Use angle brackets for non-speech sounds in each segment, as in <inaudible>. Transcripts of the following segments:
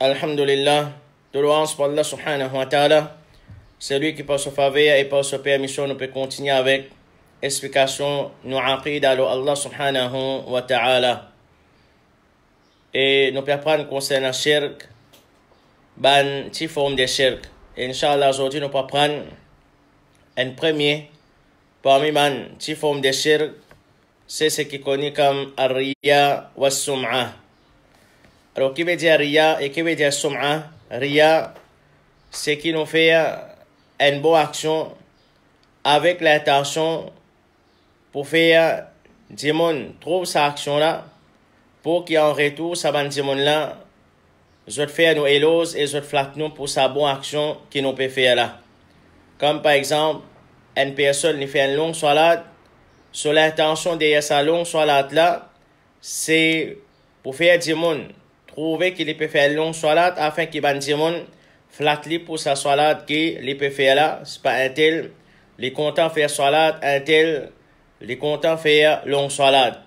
Alhamdulillah, de pour Allah subhanahu wa ta'ala. celui qui par sa faveur et par sa permission nous peut continuer avec explication nous aqid à Allah subhanahu wa ta'ala. Et nous peut prendre concernant shirk, ban ti forme de shirk. Inch'Allah aujourd'hui nous peut prendre un premier parmi ban formes forme de shirk, c'est ce qui est connu comme arriya wa sum'ah. Alors, qui veut dire Ria et qui veut dire souma »?« Ria, c'est qui nous fait euh, une bonne action avec l'intention pour faire euh, Dimon trouve sa action là pour qu'il en retour sa bonne Dimon là je fais nos éloges et je flatte nous pour sa bonne action qui nous peut faire là comme par exemple une personne qui fait une longue salade sur l'intention derrière sa longue salade là c'est pour faire Dimon prouver qu'il peut faire long salat afin qu'il ban Simon flat pour sa salat qu'il peut faire là, c'est pas un tel, les de faire salat, un tel, les de faire long salat.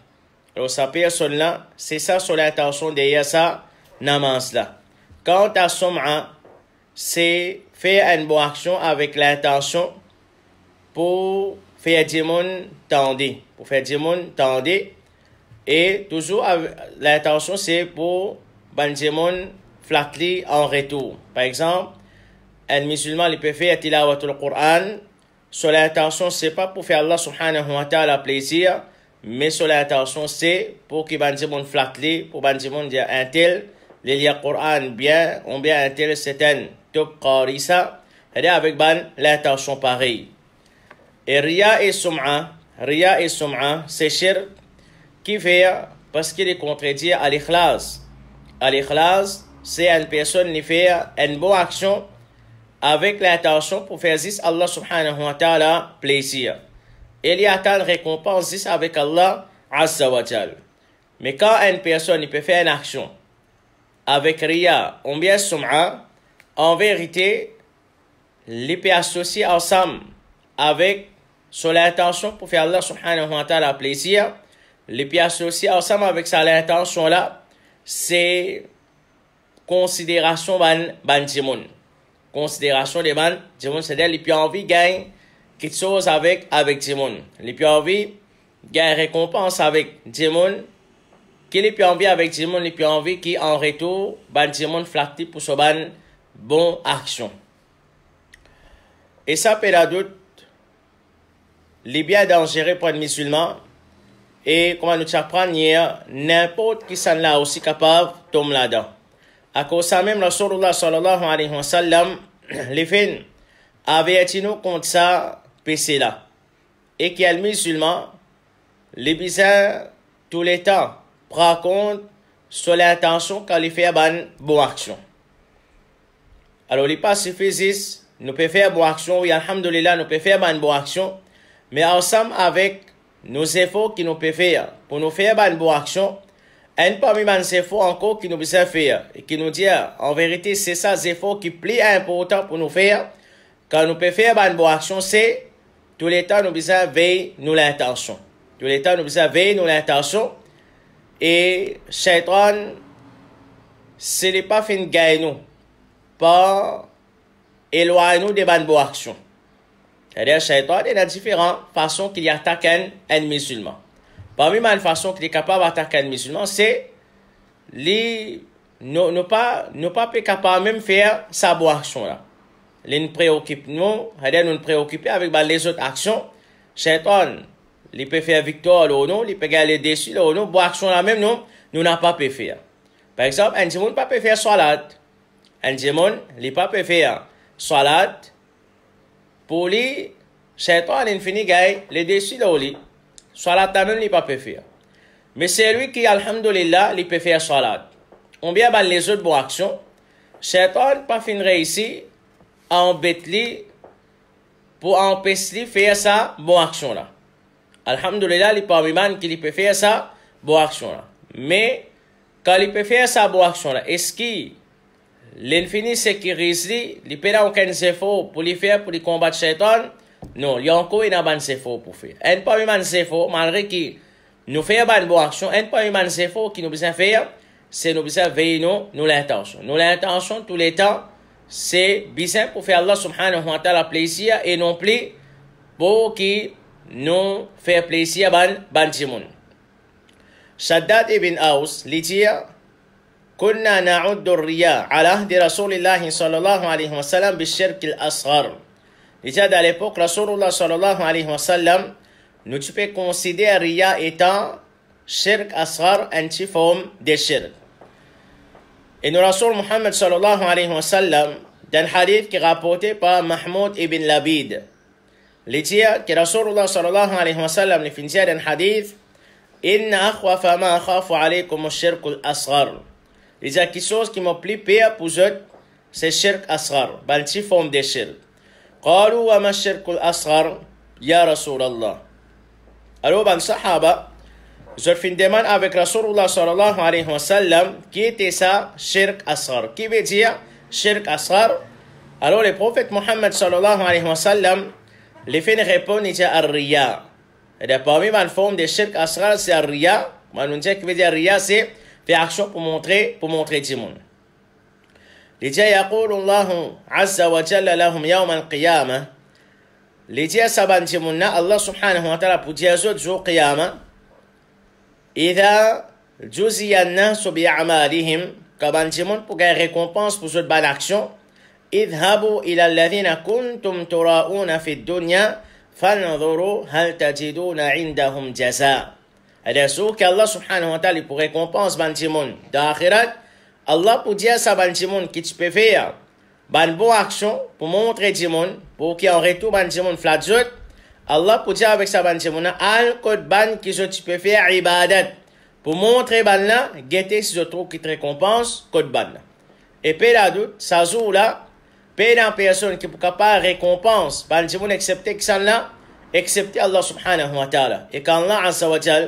Alors, sa personne là, c'est ça sur l'intention derrière ça, namance là. Quant à Som'a, c'est faire une bonne action avec l'intention pour faire du tendi, pour faire du tendi et toujours l'intention c'est pour Benjamin flatli en retour. Par exemple, un musulman il peut faire le Qur'an. l'intention Ce n'est pas pour faire Allah subhanahu wa ta'ala plaisir, mais sur l'intention c'est pour que Benjamin flatli, pour Benjamin dire un tel, le Coran bien, on bien un tel C'est un top qarisa. Et avec ban l'intention pareille. Et Ria et Sum'a, Ria et Sum'a, c'est cher, qui fait parce qu'il est contredit à l'ikhlas. Al-Ikhlas, c'est une personne qui fait euh, une bonne action avec l'intention pour faire zis Allah subhanahu wa ta'ala plaisir. Il y a tant de récompenses avec Allah azza wa Mais quand une personne peut faire une action avec Ria ou bien Sum'a, en vérité, les peut associer ensemble avec son intention pour faire Allah subhanahu wa ta'ala plaisir. Les peut associer ensemble avec sa intention là Se konsiderasyon ban jimoun. Konsiderasyon de ban jimoun. Se den li pyo anvi geny kitsoz avik avik jimoun. Li pyo anvi geny rekompans avik jimoun. Ki li pyo anvi avik jimoun. Li pyo anvi ki an reto ban jimoun flakti pou so ban bon aksyon. E sa pe la dout. Li biye dangere pou an misilman. Et comme nous apprenons hier, n'importe qui s'en là aussi capable tomber là-dedans. À cause de ça même, Rasulullah sallallahu alayhi wa sallam, <clears throat> les fins, avertit-nous contre ça, péché là. Et qu'il y a le musulman, les bizarres, tous les temps, prend compte sur l'intention quand il fait une bonne action. Alors, les pas suffisant, nous pouvons faire bonne action, oui, alhamdulillah, nous pouvons faire une bonne action, mais ensemble avec nos efforts qui nous peuvent faire pour nous faire bah, une bonne action, un parmi les efforts encore qui nous peuvent faire et qui nous dit ah, en vérité c'est ça les efforts qui plus important pour nous faire quand nous pouvons faire bah, une bonne action c'est tout le temps nous devons veiller nous l'intention. Tout le temps nous devons veiller nous l'intention et Satan ce n'est pas fin de gagner nous par éloigner nous des bonnes actions. Eder, chayton e nan diferant fason ki li ataken en misulman. Parmi man fason ki li kapab ataken en misulman, se li nou pa pe kapab menm fer sa bo aksyon la. Li nou preokip nou, eder nou preokipi avik ban les ot aksyon, chayton li pe fer viktor loun nou, li pe gale desi loun nou, bo aksyon la menm nou, nou nan pa pe fer. Par exemple, en diy moun pa pe fer salat. En diy moun, li pa pe fer salat, en diy moun, pou li, chaytan en fini gay, le desi la ou li, salat ta men li pa pe fir. Me se lui ki alhamdou lilla li pe fir salat. On biye ban le zot bo aksyon, chaytan pa fin re yisi, anbet li, pou anpes li fir sa bo aksyon la. Alhamdou lilla li pa wiman ki li pe fir sa bo aksyon la. Me, ka li pe fir sa bo aksyon la, eski, Len fini se ki riz li, li pena wakèn zè fò pou li fè, pou li kombat chayton. Non, yon kou yon ban zè fò pou fè. En pa wè man zè fò, malre ki nou fè ban bo aksyon, en pa wè man zè fò ki nou bèzè fè, se nou bèzè vey nou, nou lè tansyon. Nou lè tansyon, tou lè tan, se bèzè pou fè Allah subhanou wakèn la plèziya, e non plè, pou ki nou fè plèziya ban, ban timoun. Shaddad ibn Aus li tè ya, كنا نعد الرياء على عهد رسول الله صلى الله عليه وسلم بالشرك الأصغر لذلك على الوقت رسول الله صلى الله عليه وسلم نجب كونسيدي الرياء إتا شرك أصغر أنتي فوم دي شرك إن رسول محمد صلى الله عليه وسلم دان حديث كي غابوتي با محمود ابن لبيد لتيا كي رسول الله صلى الله عليه وسلم لفنزيا دان حديث إن أخوف ما أخاف عليكم الشرك الأصغر إذا كي سوز كي مبلي بيها بوزوت سي شرك أصغر بل فهم دي شرك قالوا وما الشرك الأصغر يا رسول الله ألو بان صحابة زر في ديمان avec رسول الله صلى الله عليه وسلم qui était ça شرك أصغر qui veut dire شرك أصغر alors le prophète Mohammed صلى الله عليه وسلم les fait répondre il dit الرياء et parmi les formes de شرك أصغر c'est الرياء ما نجيك veut dire الرياء c'est fait action pour montrer, pour montrer Timon. Les dieux يقول الله عز وجل لهم يوم القيامة les dieux saban Timonna Allah subhanahu wa ta'ala pour dire ce jour قيامة إذا جزي الناس بأعمالهم كبان Timon pour gagner récompense pour cette bonne action اذهبوا إلى الذين كنتم تراؤون في الدنيا فانظروا هل تجدون عندهم جزاء Et bien sûr Allah subhanahu wa ta'ala pour récompense ban d'akhirat Allah pour dire à sa ci qui tu peux faire ban bon action pour montrer à pour qu'il en retour ban ci Allah pour dire avec sa ban code ban qui je tu peux faire ibadat pour montrer ban là guetter si je trouve qui te récompense code ban et puis la doute ça jour là la personne qui peut pas récompense ban excepté accepter que ça là excepté Allah subhanahu wa ta'ala et qu'Allah azza wa ta'ala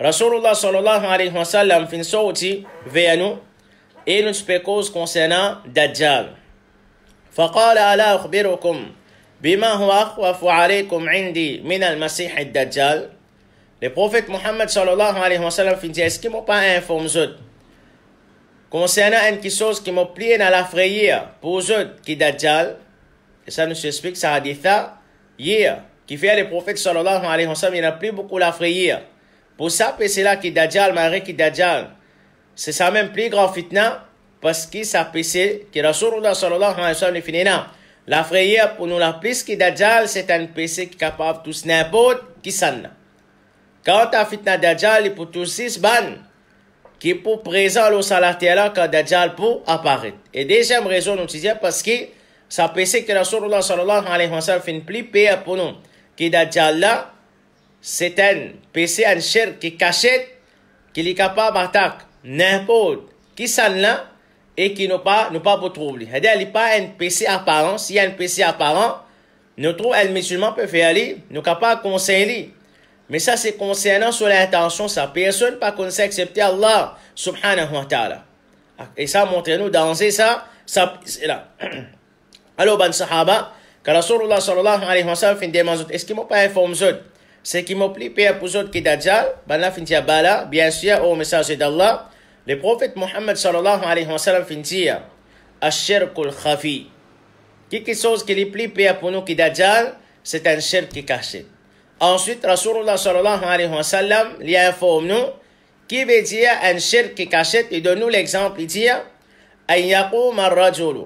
Rasulullah sallallahu alayhi wa sallam fin sorti vers nous et nous spécose concernant Dajjal. فقال ألا أخبركم بما هو أخوف عليكم عندي من المسيح الدجال Le prophète Mohammed sallallahu alayhi wa sallam fin dit Est-ce qu'ils m'ont pas informé concernant une chose qui m'a plié dans la frayeur pour eux qui Dajjal Et ça nous explique ça haditha hier qui fait le prophète sallallahu alayhi wa sallam il n'a plus beaucoup la frayeur Pour ça, c'est là qui Dajjal, Marie qui Dajjal. C'est ça même plus grand fitna, parce que ça PC, que Rasulullah sallallahu alayhi wa sallam là. La frayeur pour nous la plus qui Dajjal, c'est un PC qui est capable de tous n'importe qui s'en Quand ta fitna Dajjal, il peut tous six ban, qui pour présent le là quand Dajjal peut apparaître. Et deuxième raison, nous disons parce que ça PC que Rasulullah sallallahu alayhi wa sallam finit plus pire pour nous. Qui Dajjal là, c'est un PC en chair qui cache qui est capable d'attaquer n'importe qui s'en là et qui n'est pas, n'a pas pour C'est-à-dire, qu'il n'est pas un PC apparent. S'il y a un PC apparent, notre elle musulman peut faire aller, nous capable conseiller. Mais ça, c'est concernant sur l'intention, sa Personne pas qu'on sait accepter Allah, subhanahu wa ta'ala. Ah, et ça, montrez-nous danser ça, ça, là. <clears throat> Alors, ben, sahaba, quand la sallallahu alayhi wa sallam, fin des est-ce qu'ils m'ont pas informé, Ce qui m'a m'oublie, Père pour autres qui d'Adjal, Bana Fintia Bala, bien sûr, au message d'Allah, le prophète Mohammed sallallahu alayhi wa sallam Fintia, Ashirkul Khafi. Quelque chose qui l'oublie, Père pour nous qui d'Adjal, c'est un shirk qui est caché. Ensuite, Rasulullah sallallahu alayhi wa sallam, lui informe nous, qui veut dire un shirk qui est caché, il donne nous l'exemple, il dit, أن يقوم yusalli,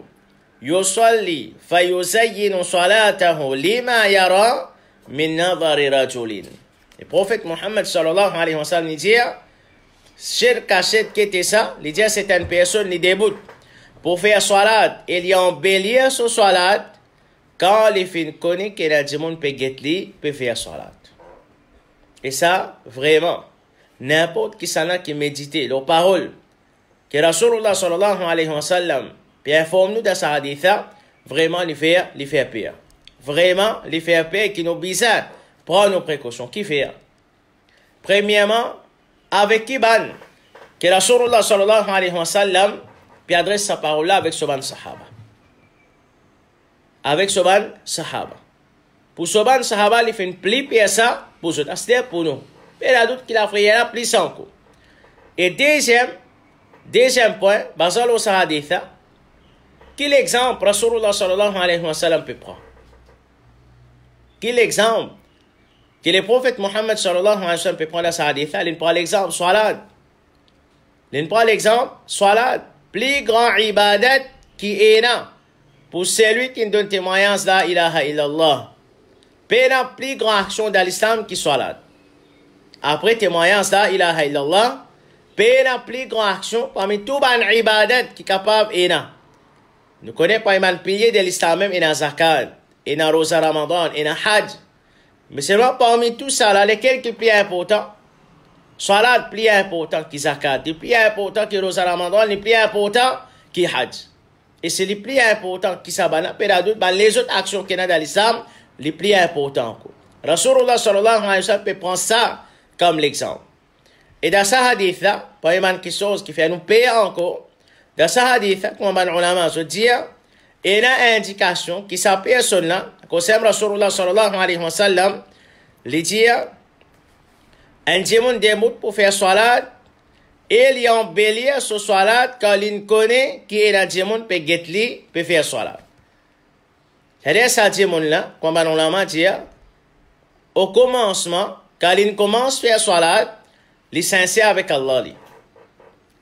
يصلي فيزين صلاته لما يرى Le prophète Mohammed sallallahu alayhi wa sallam dit qui était ça, il dit c'est une personne qui débute pour faire salat, il y a bélier sur salat quand les fins connaît que a dit monde peut faire salat. Et ça vraiment n'importe qui s'en a qui médite leurs paroles que Rasulullah sallallahu alayhi wa sallam puis informe nous de sa haditha vraiment les faire les faire pire vraiment les faire qui nous bizarre. prendre nos précautions. Qui fait? Premièrement, avec qui ban Que Rasulullah sallallahu alayhi wa sallam puis adresse sa parole avec ce ban sahaba. Avec ce ban sahaba. Pour ce ban sahaba, il fait une pli pièce pour pour nous. Mais la doute qu'il a fait la pli sans coup. Et deuxième, deuxième point, basal au sahaditha, quel exemple Rasulullah sallallahu alayhi wa sallam peut prendre quel exemple que le prophète Mohammed sallallahu alayhi wa sallam peut prendre à sa hadith, il prend l'exemple, salat. Il prend l'exemple, salat, plus grand ibadat qui est là. Pour celui qui donne témoignage, la ilaha illallah. la plus grande action dans l'islam qui là. Après témoignage, la ilaha illallah. la plus grande action parmi tout ban ibadat qui est capable et là. Nous connaissons pas les piliers de l'islam même et la zakat et dans rosa Ramadan, et dans Hajj. Mais seulement parmi tout ça, là, les quelques plus important Salat plus important qui Zakat, les plus important que rosa Ramadan, les plus important qui Hajj. Et c'est les plus importants qui s'abana, bah, les autres actions qu'il y a dans l'islam, les plus importants. Allah, sallallahu alayhi wa sallam peut prendre ça comme l'exemple. Et dans ce hadith y a une chose qui fait nous payer encore, dans ce hadith là, comme on ulama dire, E la indikasyon ki sa person la, ko sem Rasulullah sallallahu alayhi wa sallam, li diya, an jemoun demout pou fè swalad, e li an belia sou swalad, ka lin kone ki e la jemoun pe get li, pe fè swalad. E re sa jemoun la, kwa banon lama diya, o komansman, ka lin komans fè swalad, li sènsè avèk Allah li.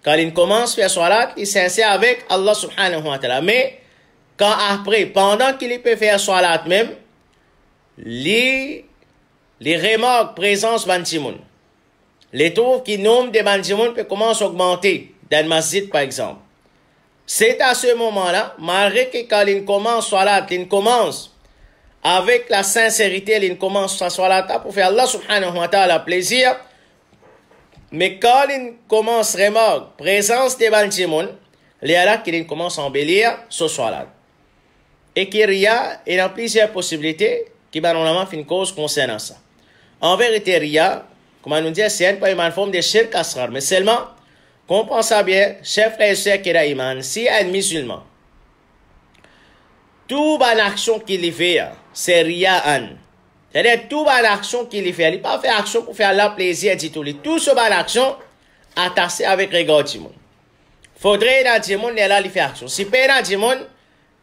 Ka lin komans fè swalad, li sènsè avèk Allah subhanahu wa ta la. Me, Quand après, pendant qu'il peut faire même, même, les les présence présence de Bantimoun, les trouve qui nomment des de peuvent commencer à augmenter dans le masjid par exemple. C'est à ce moment-là, malgré que quand il commence salat, il commence avec la sincérité, il commence sa pour faire Allah subhanahu wa ta'ala plaisir. Mais quand il commence remarque, présence des bantimon, il là qu'il commence à embellir ce salat. E ki riya, e nan plisye posibilite ki ba nan la man fin kouz konsen an sa. An verite riya, koman nou diye, se an pa yon man fom de chel kastrar. Men selman, kompansa bie, chel fra yon chel ki da iman, si an misulman. Tou ban aksyon ki li ve ya, se riya an. Tade tou ban aksyon ki li ve ya, li pa fe aksyon pou fe a la pleziye di tou li. Tou sou ban aksyon, atase avek rego di moun. Fodre yon a di moun, li ala li fe aksyon. Si pe yon a di moun...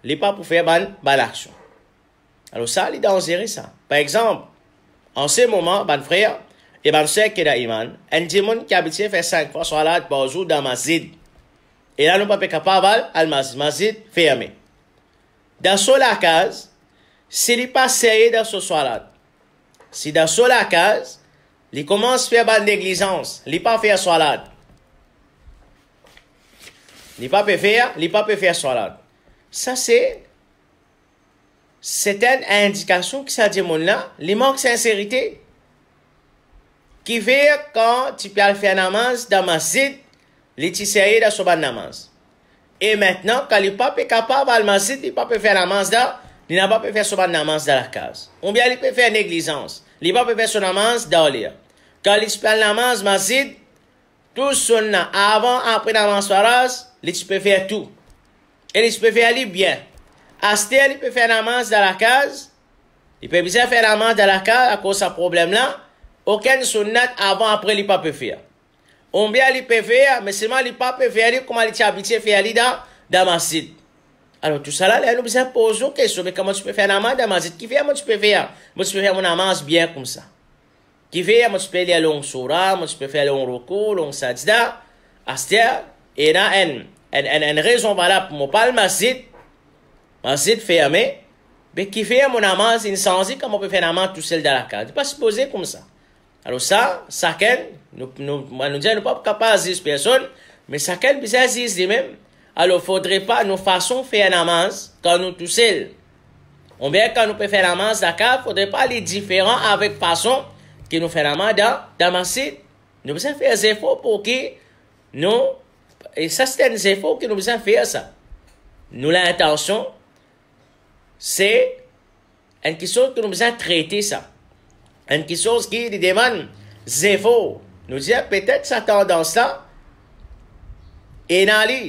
les pas pour faire ban ban action. Alors ça, il en gérer ça. Par exemple, en ce moment, bande frère et ban soeur qui est iman, un démon qui habite fait cinq fois sur la par jour dans mazid. Et là, nous pas capable al mazid, mazid fermé. Dans son la case, s'il n'est pas serré dans ce soir si dans son la case, il commence à faire ban négligence, il pas faire soir là. Il pas peut faire, il pas peut faire soir Sa se, se ten indikasyon ki sa di moun la, li mank senserite, ki ve kon ti pe al fe namans da masid, li ti seye da soban namans. E maintenant, kon li pa pe kapab al masid, li pa pe fe namans da, li nan pa pe fe soban namans da lakaz. Ou bien li pe fe neglizans, li pa pe fe soban namans da olia. Kon li ti pe al namans masid, tou son nan, avan apre namans faraz, li ti pe fe tout. Et se peut faire bien. Astel, il peut faire la manche dans la case. Il peut bien faire la manche dans la case à cause de ce problème-là. Aucun sonnet avant, après, il ne peut faire. On bien, il peut faire, mais seulement, il ne peut faire comme il a habitué à faire aller dans, dans ma site. Alors, tout ça, là, nous nous poser une question. Mais comment tu peux faire la manche dans ma site? Qui fait, moi, tu peux faire? Moi, tu peux faire mon amance bien comme ça. Qui fait, moi, tu peux aller à long sourat, moi, tu peux faire long recours, long sadida. Astel, et là, elle. en rezon valap, mou pal ma zid, ma zid ferme, be ki fè yon moun amans, yon san zid kan moun pe fè yon amans tout sel da la ka. Di pa si boze koum sa. Alo sa, saken, nou pa nou djen nou pa pou kapaziz person, men saken pou zaziz di men, alo foudre pa nou fason fè yon amans kan nou tout sel. On vek kan nou pe fè yon amans da ka, foudre pa li diferan avèk fason ki nou fè yon amans da ma zid. Nou bese fè zifo pou ki nou E sa stèn zè fò ki nou bizan fè sa. Nou l'intensyon, se, en kisòn ki nou bizan trèti sa. En kisòn ki di deman zè fò. Nou diè, pètèt sa tòndans la, enali,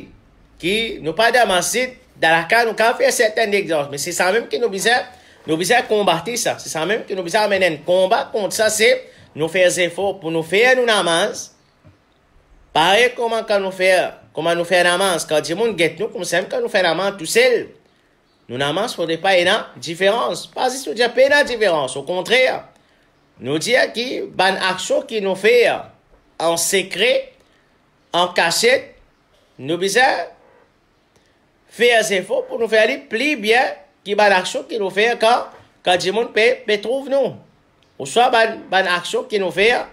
ki nou pa damansit, dalaka nou ka fè sèten dekdons. Men se sa mèm ki nou bizan, nou bizan kombati sa. Se sa mèm ki nou bizan menen kombat kont sa se, nou fè zè fò pou nou fè nou namans, Pare koman kan nou fe namans. Kan di moun get nou koum sem kan nou fe namans tout sel. Nou namans fode pa ena diferans. Pazis nou diya pe ena diferans. Ou kontre nou diya ki ban aksyon ki nou fe en sekre, en kachet. Nou bize fe zinfo pou nou fe li pli byen ki ban aksyon ki nou fe kan di moun pe trouv nou. Ou so ban aksyon ki nou fe ya.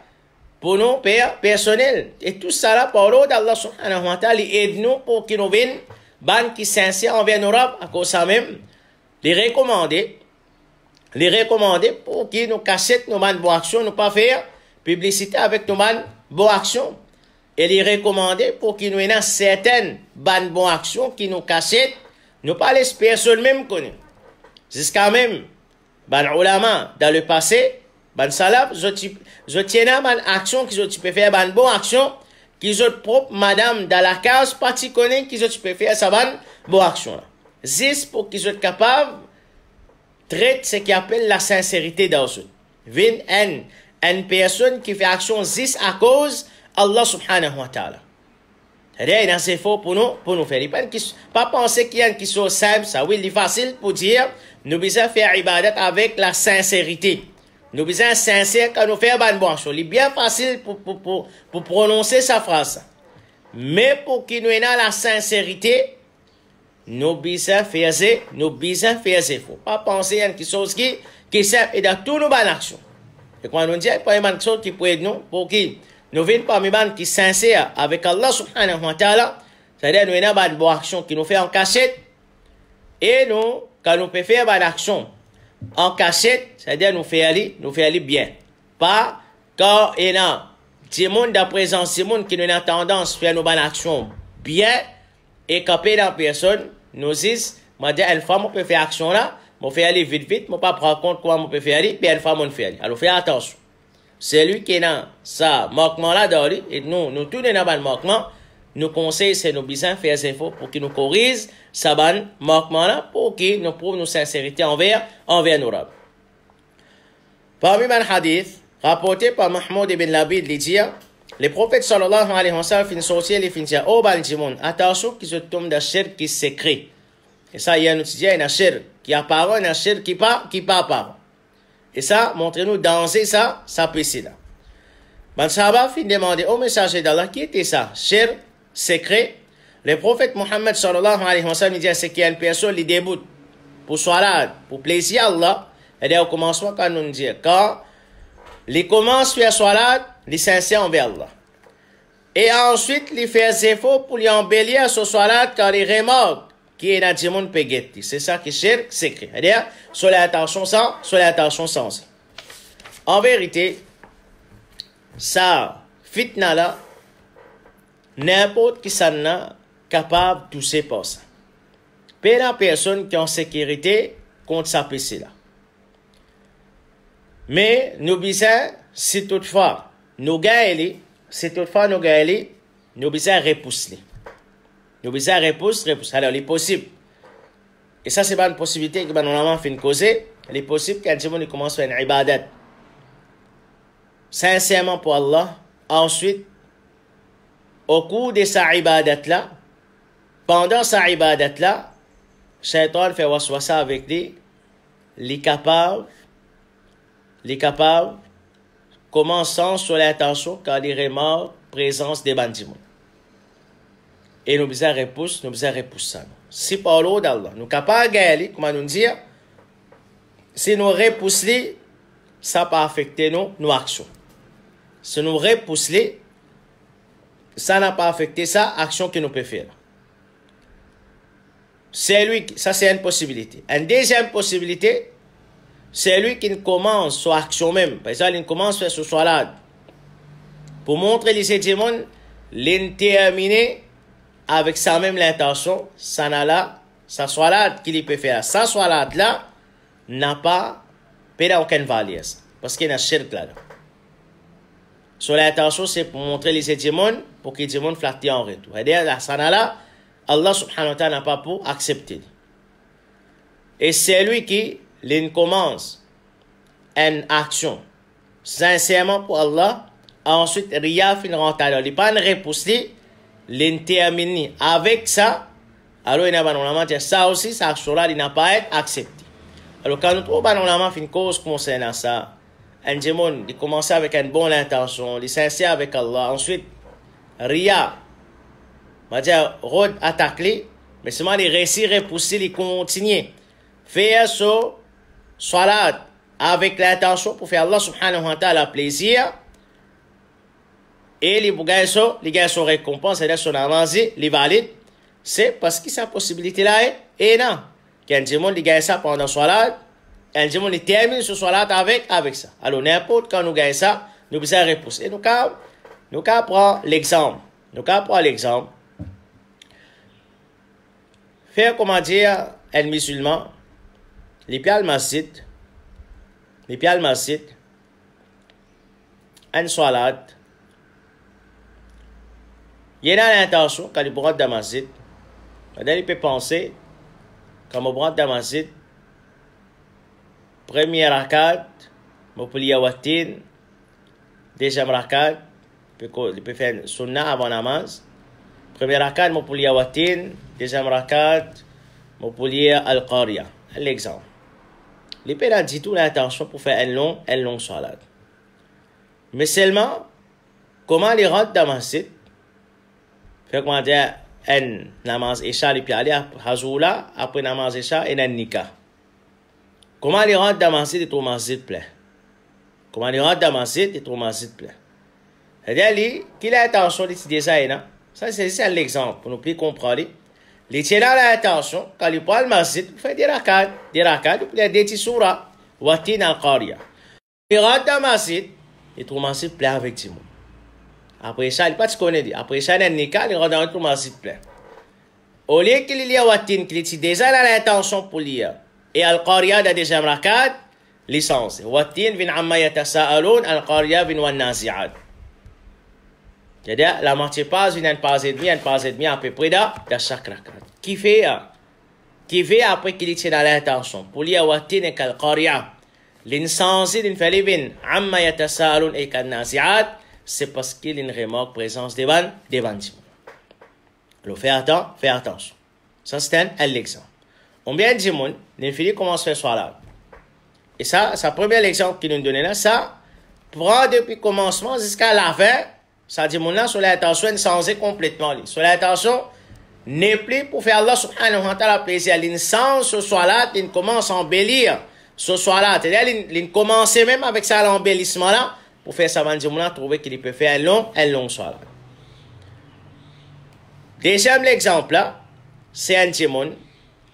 pour nos pères personnels. Et tout ça là, par l'eau d'Allah subhanahu wa ta'ala, aide-nous pour qu'ils nous viennent, ban qui s'insère envers nos robes, à cause même, les recommander, les recommander pour qu'ils nous cachent nos bonnes actions, nous pas faire publicité avec nos bonnes bonnes actions. Et les recommander pour qu'ils nous aient certaines bonnes bonnes actions qui nous cachent. nous pas les personnes même connues. Jusqu'à même, ban ulama, dans le passé, ban salaf, je tiens à ma action, qu'ils je peux faire ban bon action, qui je propre madame dans la case, pas t'y connaît, qui je peux faire sa ban bon action. Zis pour qu'ils soient capables traite ce qui appelle la sincérité dans une Vin en, en personne qui fait action zis à cause Allah subhanahu wa ta'ala. Rien, c'est faux pour nous, pour nous faire. Il pas, penser qu'il y a qui soit simple, ça oui, il est facile pour dire, nous devons faire ibadat avec la sincérité. Nous besoin sincère quand nous faisons une bonne action. Il est bien facile pour, pour, pour, pour prononcer sa phrase. Mais pour qu'il nous ait la sincérité, nous besoin faire ça, nous besoin faire faut pas penser à quelque chose qui, qui sert et dans tout nos bonnes actions. Et quand nous disons, pas une chose qui peut aider nous, pour qu'il nous vienne parmi les qui sincère avec Allah subhanahu wa ta'ala, c'est-à-dire nous avons une bonne action qui nous fait en cachette, et nous, quand nous pouvons faire une bonne action, An kachet, se de nou fè li, nou fè li byen. Pa, ka enan, ti moun da prezant si moun ki nou nan tendans fè nou ban aksyon byen, e kape nan person nou zis, ma de el fwa moun pè fè aksyon la, moun fè li vit vit, moun pa pran kont kwa moun pè fè li, pi el fwa moun fè li. Alo fè atans. Selou ki enan sa mokman la dori, nou toune nan ban mokman, Nous c'est nos besoins faire des efforts pour qu'ils nous corrigent, Saban, là pour qu'ils nous prouvent nos sincérités envers, envers nos robes. Parmi les hadiths, rapporté par Mahmoud ibn Labid, il dit, le prophète sallallahu alayhi wa sallam fin sortir les fin au oh attention qu'ils se tombent d'un qui s'écrit. Et ça, il y a un étudiant, un qui apparaît, un shirk qui part, qui part Et ça, montrez-nous danser ça, ça peut là. Ben, Sahaba fin demander au messager d'Allah, qui était ça? cher secret, le prophète Mohammed sallallahu alayhi wa sallam dit c'est une personne qui déboute pour salat, pour plaisir à Allah, et au commencement quand nous dit quand il commence faire salat, il sincère envers Allah. Et ensuite, fait ses efforts pour lui embellir ce salat car il remarque qui est dans le monde C'est ça qui est secret. C'est-à-dire, sur l'attention sans, sur l'attention sans. En vérité, ça, fitna là, n'importe qui s'en a capable de tousser pour ça. Pas la personne qui est en sécurité contre sa PC là. Mais nous disons, si toutefois nous gagnons, si toutefois nous gagnons, nous besoin repousser. Nous disons repousser, repousser. Alors, il est possible. Et ça, c'est pas une possibilité que ben, avons fait une cause. Il est possible qu'un jour nous commence une ibadat. Sincèrement pour Allah. Ensuite, au cours de sa ibadat-là, pendant sa ibadat-là, Shaitan fait ça avec lui, les capables, les capables, commençant sur l'intention quand il mort présence des bandits. Et nous nous repousse, nous nous repoussons. Si par l'eau d'Allah, nous capables de comment nous dire, si nous repoussons, ça peut affecter nos, nos actions. Si nous repoussons, ça n'a pas affecté ça, action qu'il nous peut faire. C'est lui, ça c'est une possibilité. Une deuxième possibilité, c'est lui qui commence son action même. Par exemple, il commence faire son salade. Pour montrer les démons, l'interminer avec sa même l'intention, ça n'a là, sa salade qu'il peut faire. Sa salade là, n'a pas, pas aucune Parce qu'il y a un là sur l'intention, c'est pour montrer les hédémones, pour que les hédémones flattent en retour. Et la sana là, Allah subhanahu wa ta'ala n'a pas pour accepter. Et c'est lui qui, l'in commence une action, sincèrement pour Allah, ensuite, ria fin rentre Il pas de réponse, l'in Avec ça, alors il n'a pas normalement ça aussi, ça action il n'a pas être accepté. Alors quand nous trouvons normalement une cause concernant ça, un Anjemon, il commence avec une bonne intention, il sincère avec Allah. Ensuite, Ria, va dire, Rod attaquer, mais il les récits repousser, les continuer. Faire ce salat avec l'intention pour faire Allah subhanahu wa ta'ala plaisir. Et les gars ça, les gars sont récompense, c'est-à-dire les valides. C'est parce que sa possibilité là est énorme. Quand les gars ça pendant salat, elle dit, on termine ce soir-là avec, avec ça. Alors, n'importe quand nous gagnons ça, nous besoin repousser. Nous avons nous prend l'exemple. Nous on prend l'exemple. Faire, comment dire, un musulman, les pial masjid, les pial masjid, un salat, il y a l'intention quand il prend de masjid, quand il peut penser, quand il prend de Première vais Mopulia Watin. Deuxième rakat, il peut faire Sunna avant Namaz. Première rakat, Mopulia Watin. Deuxième rakat, Mopulia al C'est L'exemple. Les dit tout l'attention pour faire un long, un Mais seulement, comment les rentre dans site? Fait comment dire, namaz isha, et puis aller à après namaz isha, et un Comment les rendre Damascite et Tomascite plein? Comment les rendre Damascite et Tomascite plein? C'est-à-dire, qu'il a attention d'étudier ça, non? Ça, c'est un l'exemple, pour nous plus comprendre. Les tiens à l'attention, quand ils parlent masjid, vous faites des rakades, des rakats, vous faites des tissoura, ou atin al qaria. Il rentre dans et ils trouvent masjid plein avec du Après ça, il pas a dit. Après ça, il a nikah, ils rentrent dans le masjid plein. Au lieu qu'il y ait ouatin, qu'il y ait déjà l'attention pour lire. Et Al-Qariya a déjà rakat, licence. Wattin bin amma yatasa'alun, Al-Qariya bin wan nazi'at. C'est-à-dire, la moitié passe, une passe et demie, une passe et demie à peu près là, dans chaque rakat. Hein? Qui fait, après qu'il tient à l'intention. Pour lui, Wattin et Al-Qariya. L'insensé d'une falibin, amma yatasa'alun et kan nazi'at, c'est parce qu'il y a une remarque présence devant devant des bandes. fait attention, fait attention. Ça, c'est un exemple. Combien de monde l'infini commence ce soir-là Et ça, sa première exemple qu'il nous donnait là, ça prend depuis le commencement jusqu'à la fin, ça dit mon là, sur l'attention, est complètement. Sur l'attention, n'est plus pour faire Allah subhanahu wa ta'ala plaisir. L'insens, ce soir-là, il commence à embellir. Ce soir-là, à il commence même avec ça, l'embellissement-là, pour faire ça, Mandimouna, trouver qu'il peut faire un long, un long soir-là. Deuxième exemple, là, c'est un timon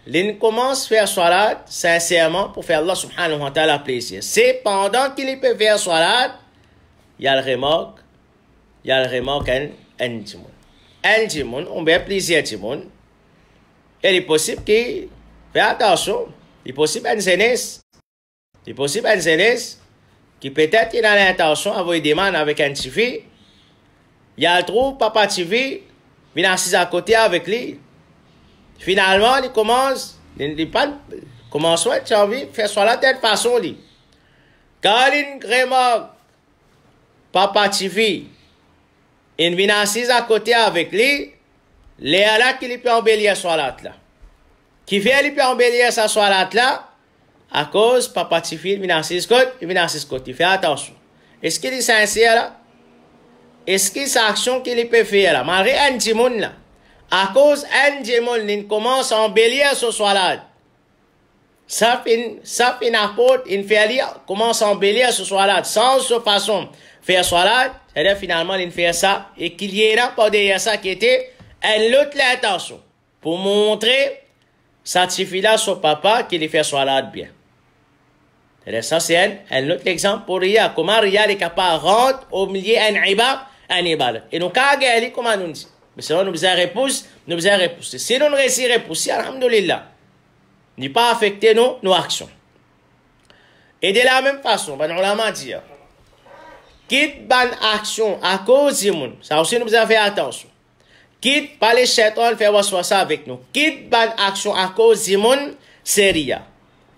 l'in commence à faire salat sincèrement pour faire Allah subhanahu wa ta'ala plaisir. C'est pendant qu'il peut faire salat, il y a le remarque, il y a le remarque en un timoun. Un timoun, on plaisir plusieurs timoun. Et il est possible qu'il fait attention. Il est possible un zénès. Il est possible un zénès qui peut-être il a l'intention d'avoir des demandes avec un TV. Il y a le trou, papa TV, est assis à côté avec lui. Finalement, il commence, il dit pas, commence, tu as envie, faire soit la tête façon, lui. Caroline Grémoire, papa TV, il vient à côté avec lui, les là qui peut embellir soit la là. Qui vient lui peut embellir sa soit là, à cause, papa TV, il vient assise côté, il vient côté, fais attention. Est-ce qu'il est sincère, là? Est-ce qu'il est action qu'il peut faire, là? Marie Antimon là à cause d'un démon nin commence en bélier ce Ça là. ça saf in il in commence en bélier soir-là, sans ce façon faire soir-là. c'est finalement il fait ça et qu'il y ait pas derrière ça qui était un autre l'intention, pour montrer satisfait là son papa qu'il fait soir-là bien c'est ça c'est un, autre exemple pour Ria comment Ria est capable de rentrer au milieu un ibad un ibad et donc, quand comment nous dit Se nou nou bezay repous, nou bezay repous. Se nou nou rezi repous, si alhamdoulillah, ni pa afekte nou nou aksyon. E de la menm fason, ban ulama diya, kit ban aksyon akou zimoun, sa ou si nou bezay fey atansyon, kit, pa le chetan fey waswa sa vek nou, kit ban aksyon akou zimoun, se riyan.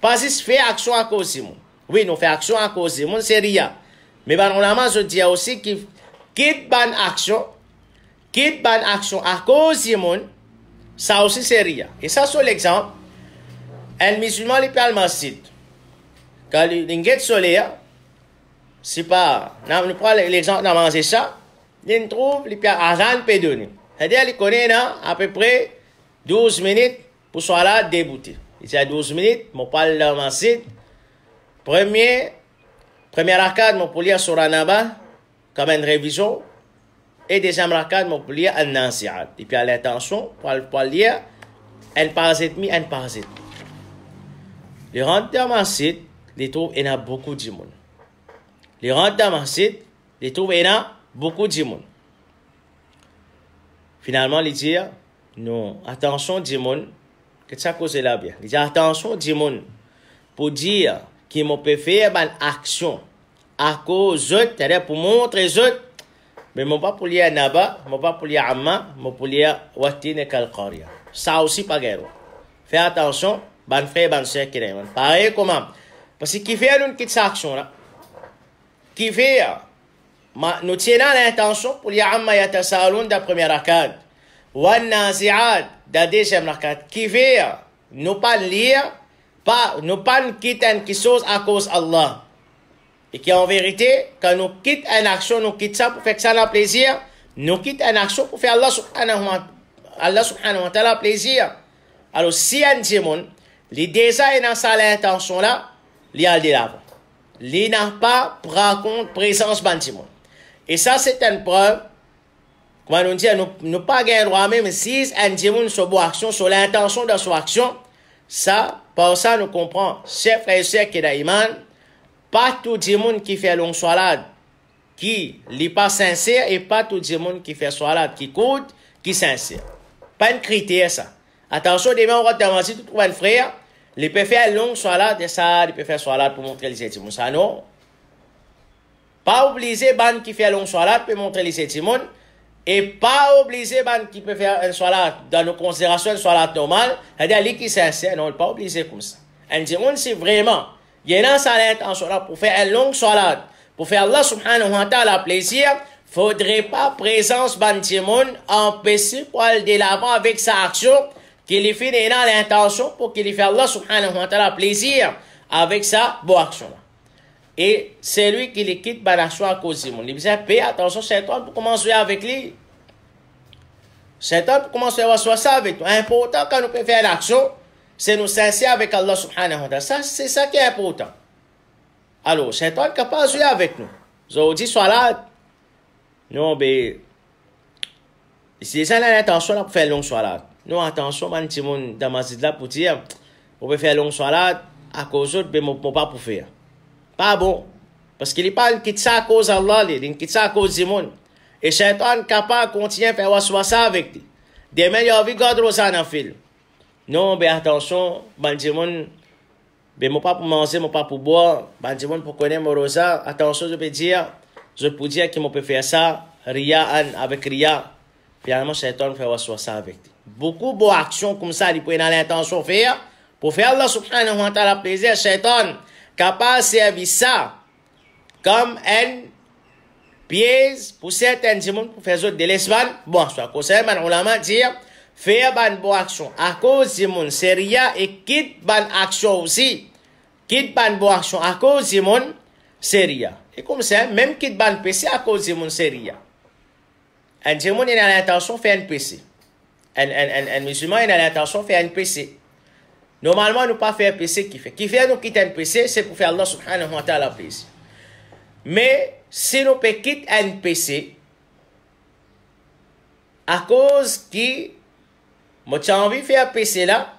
Pasis fey aksyon akou zimoun. Oui nou fey aksyon akou zimoun, se riyan. Men ban ulama, zo diya ou si ki, kit ban aksyon akou, y a des action à cause du monde, ça aussi c'est rien. Et ça, c'est l'exemple. Un musulman, il peut aller au Quand il y a soleil, hein, c'est pas. Nous l'exemple de manger ça. Il trouve, il peut aller à C'est-à-dire qu'il connaît à peu près 12 minutes pour soit là Il y a 12 minutes, je parle de Le Premier, première arcade, mon aller sur un abat, comme une révision et déjà, des amrakat lire un ancien. Et puis à l'attention, pour lire, elle parasite mi, elle parasite mi. Les rentes site, les trouve, il y a beaucoup de monde. Les rentes site, les trouve, il y a beaucoup de monde. Finalement, il dire non, attention, Dimon, que ça cause là bien. Il dit, attention, Dimon, pour dire qu'ils peut fait une action à cause de pour montrer autres mais mon papa lui a Naba, mon papa lui a Amma, mon papa lui a Watine Kalkoria. Ça aussi, pas guerre. Fais attention, ban frère, ban soeur qui est. Pareil comment. Parce que qui fait une petite action, là. qui fait, euh, ma, nous tenons l'intention pour lui a Amma et à Saloun de la première arcade. Wan Naziad de la deuxième arcade. Qui fait, euh, nous ne pouvons pas lire, nous ne pouvons pas quitter quelque chose à cause Allah et qui en vérité, quand nous quittons une action, nous quittons ça pour faire que ça nous plaisir, nous quittons une action pour faire Allah subhanahu wa, Allah subhanahu wa ta'ala plaisir. Alors si un démon, les désirs dans sa intention là, il y a de l'avant. Il n'a pas compte la présence d'un démon. Et ça c'est une preuve, comment nous dit nous n'avons pas gagné droit même si un démon sur action, sur l'intention de son action, ça, par ça nous comprend, chers frères et sœurs qui est dans pa tou di moun ki fè loun soilad, ki li pa sensè, e pa tou di moun ki fè soilad, ki koud, ki sensè. Pan krite sa. Atansyo, demè ou rote avansi, tout pou an frè, li pè fè loun soilad, de sa, li pè fè soilad, pou montre li se di moun sa, no. Pa oblize ban ki fè loun soilad, pou montre li se di moun, e pa oblize ban ki pè fè loun soilad, dan nou konsiderasyon loun soilad normal, edè li ki sensè, non, li pa oblize koum sa. An di moun se vreman, Il y a une salade en pour faire une longue salat, pour faire Allah subhanahu wa ta'ala plaisir, faudrait pas présence Timoun empêcher pour aller de l'avant avec sa action, qu'il y fait dans l'intention pour qu'il fasse Allah subhanahu wa ta'ala plaisir avec sa bonne action. Et c'est lui qui le quitte par la à cause de Il disait, paye attention, c'est toi pour commencer avec lui. C'est toi pour commencer à avoir ça avec toi. Important quand nous pouvons faire l'action, Se nou sensi avèk Allah Subhanahu wa ta. Sa, non, non, bon. se sa kiè pou ta. Alo, chen ton kapaz ou yè avèk nou. Zou di swalad. Nou be, se yè nan lè tanso la pou fè long swalad. Nou an tanso man ti moun damazid la pou di ya, ou be fè long swalad, akou zout be mou pa pou fè ya. Pa bon. Paske li pa nkitsa akou zallal li, nkitsa akou zimoun. E chen ton kapaz konti yè fè wazwa sa avèk li. Demè yò vi god rosa nan filou. Non, mais ben, attention, je ne ben, ben pas manger, je ne peux pas pou boire. ne ben, peux pou connaître mon rosa. Attention, je peux dire, je peux dire que je peux faire ça, ria avec ria. Finalement, shaitan fait ça avec toi. Beaucoup de actions comme ça, il peut avoir l'intention faire, pour faire Allah subhanahu wa ta'ala plaisir, shaitan, capable de servir ça, comme un pièce pour certains gens pour faire autres de l'espagne. Bon, soit conseil, mais on l'a dire, Faire ban bo action. À cause de mon seria et quitte ban action aussi. Quitte ban bo action. À cause de mon seria. Et comme ça, même quitte ban PC à cause de mon seria. Un démon, est a l'intention de faire un PC. Un, musulman, a l'intention de faire un PC. Normalement, nous ne pas faire PC qui fait. Qui fait nous quitte un PC, c'est pour faire Allah subhanahu wa ta'ala Mais, si nous pouvons quitter un PC, à cause qui moi, j'ai envie de faire PC là.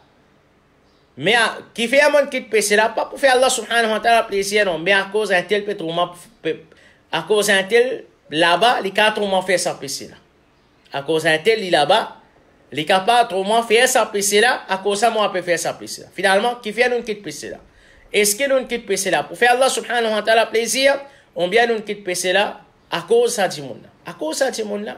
Mais qui fait un monde qui PC là, pas pour faire Allah subhanahu wa ta'ala plaisir, non, mais à cause d'un tel à cause d'un tel là-bas, les quatre m'ont fait ça PC là. À cause d'un tel là-bas, les quatre m'ont fait ça PC là, à cause ça, moi, peut faire ça PC là. Finalement, qui fait un kit PC là? Est-ce qu'il y a un là? Pour faire Allah subhanahu wa ta'ala plaisir, on bien un kit PC là, à cause ça du monde À cause ça du monde là.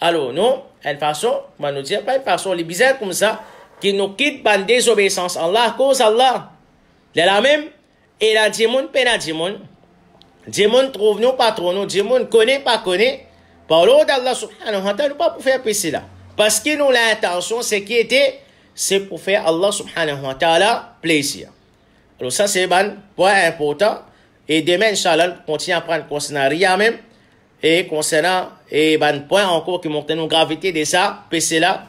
Alors, non, une façon, on va nous dire, ben, pas une façon, les bizarres comme ça, qui nous quittent par ben, désobéissance. Allah, cause Allah. De la même, et la Djimoun, pena Djimoun. Djimoun trouve nous, patron nous nous. Djimoun connaît, pas connaît. Par l'eau d'Allah subhanahu wa ta'ala, pas pour faire plaisir. Parce que nous, l'intention, c'est qui était, c'est pour faire Allah subhanahu wa ta'ala plaisir. Alors ça, c'est un ben, point important. Et demain, Inch'Allah, on continue à prendre conscience rien même et concernant et ben point encore qui montre nous gravité de ça PC là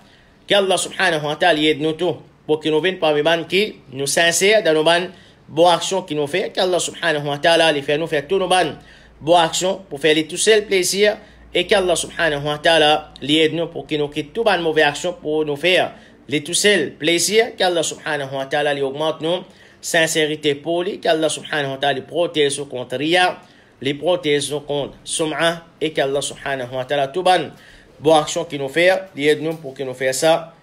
qu'Allah subhanahu wa ta'ala aide nous tout pour qu'il nous vienne parmi ban qui nous sincères dans nos ban bonnes actions qui nous fait qu'Allah subhanahu wa ta'ala les fait nous faire tous nos ban bonnes actions pour faire les tout seul plaisir et qu'Allah subhanahu wa ta'ala aide nous pour qu'il nous quitte tout ban mauvaises actions pour nous faire les tout seul plaisir qu'Allah subhanahu wa ta'ala augmente nos sincérité pour lui qu'Allah subhanahu wa ta'ala protège contre rien l'hypothèse contre Soum'a, et qu'Allah subhanahu wa ta'ala tout ban. bonne action qu'il nous fait, l'aide nous pour qu'il nous fasse ça,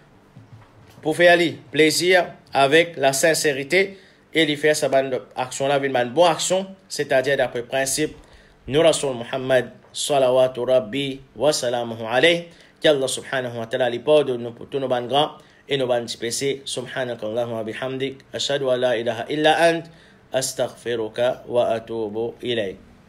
pour faire lui plaisir avec la sincérité et lui faire sa bonne action là, bonne action, c'est-à-dire d'après le principe, nous Muhammad salawatu rabbi wa salamu alayh, qu'Allah subhanahu wa ta'ala nous pour nos et nos subhanahu wa bihamdik, ashadu nous ilaha illa ant, wa وأتوب